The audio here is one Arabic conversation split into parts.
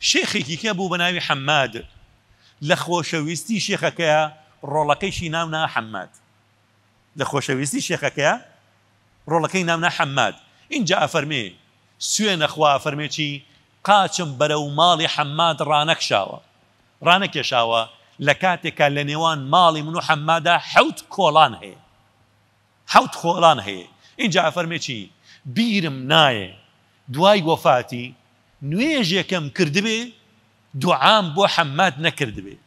شێخێکی کە بوو بە ناوی حەماد لە خۆشەویستی شێخەکەیە ڕۆڵەکەیشی ناونا حەماد لە خۆشەویستی شێخەکەیە ڕۆڵەکەی نامنا حەماد اینجا ئەفەرمێ سوێنەخوا فەرمێکی قاچم بەرە و ماڵی حەماد ڕانەکشاوە ڕانەکێشاوە لە کاتێکە لە نێوان ماڵی من و حەمادا حەوت کۆڵان هەیە حەوت خۆڵان هەیە اینجا ئەفەرمێکی بیرم نایە دوای گۆفاتی نويج كم كردبي دعام بو حماد نكردبي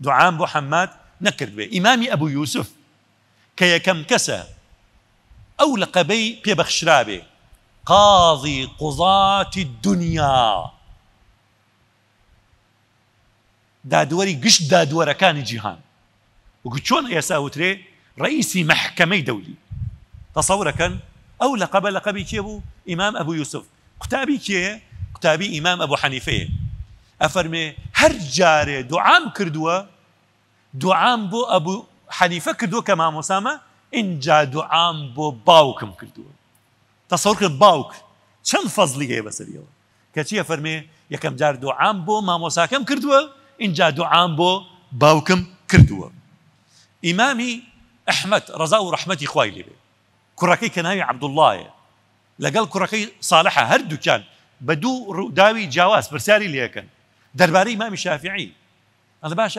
دعام بو حماد نكردبي إمام أبو يوسف كي كم كسا أو لقبي بي بخشرابي قاضي قضاة الدنيا دادوري قش دادورة كان جيهان وقلت شون يا ساوتري رئيسي محكمة دولي تصورك أو لقب لقبي كيبو إمام أبو يوسف كتابي كيه أبو حنيفة ئەبوو هر جاري دعام كردوا دعام بو أبو حنيفة كردوا كما مسامة إن جا دعام بو باوكم كردوا تصورك باوك كم فضلي هي بس هەیە بەسەریەوە کەچیە يا كم جار دوعام بۆ كردوا إن جا دعام بو باوكم كردوا إمامي أحمد رضا و إخوائي لي لێ کوڕەکەی عبد الله لقال كراكي صالحة ساڵحە كان بدو داوي جواز ڕووداوی جیاواز پرسیاری لەکەن دەربارەی مامی شافعی ئەڵ باش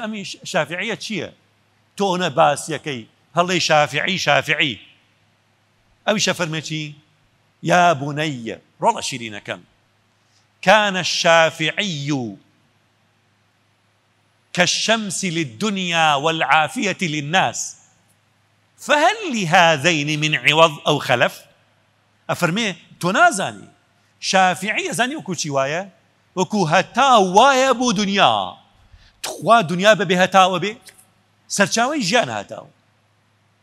باس يا كي تۆنە شافعي شافعي او شفر متي يا بني بوونەیە شيرين كم كان الشافعي كالشمس للدنيا والعافية للناس فهل لهذين من عوض أو خلف أفرميه تنازاني شافعی زاني وكو چی وایە وەکو هتا وایە بو دنیا تخوا دنیا بەبێ هەتاوە جان هتا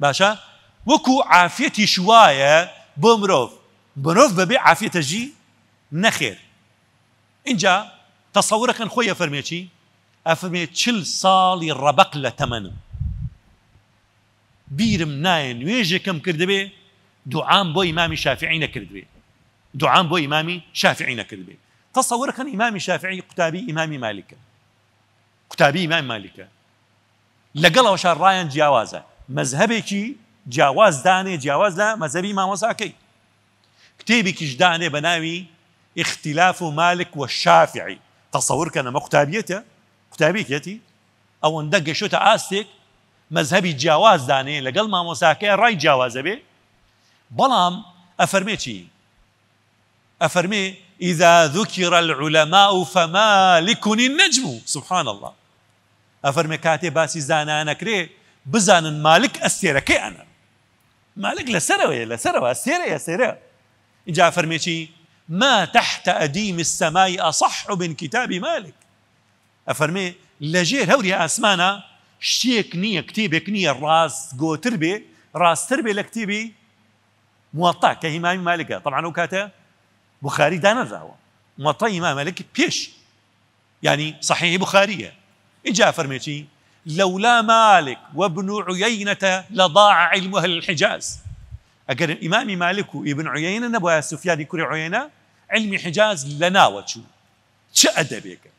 باشا وكو عافيتي شوايا عافەتی بمروف بۆ مرۆڤ جي بەبێ عافەتەژی نەخێر اینجا تەسەورەکەن خۆی ئەفەرمێکی ئەفەرمێ چل ربق ڕەبق تمن تەمەنم بیرم نایە نوێژێکم کردبێ دعام بۆ امام شافعی نەکردبێ دعام بۆ تصور كان إمامي شافعي قتابي إمامي شافعی قتابي ئیمامی مالیکە لقل وشار رايان لەگەڵەوەش مذهبي كي جاواز داني جاواز جیاواز مذهبي ما وزاكي كتابي كي جداني بناوي اختلاف مالك والشافعي تصور كان شافعی تەسەورکە نەمە أو اندق شو تعاستك مذهبي جاواز داني لقل ما وزاكي راي جیاوازە بي بلام أفرميتي أفرمي إذا ذكر العلماء فمالك النجم سبحان الله أفرمي كاتي باسي زانانا كري بزان مالك السيرة كي أنا مالك لسرة لسروي يا سيرة إجا أفرمي شي ما تحت أديم السماء أصح من كتاب مالك أفرمي لجير هوري أسمانا شيك نية کتێبێک نییە راس گۆتر تربي راس تربي لكتيبي کتێبی موەتا کە طبعا مالگە بخاري راوا دانەراوە ما طيب مامەلەکی بيش يعني صحيح بخارية إجا فرميتي لولا مالك وابن عيينة لضاع علم أهل الحجاز أجر الإمام مالك وابن عيينة نبوي سفيان كري عيينة علم حجاز لنا وشو شو أدبك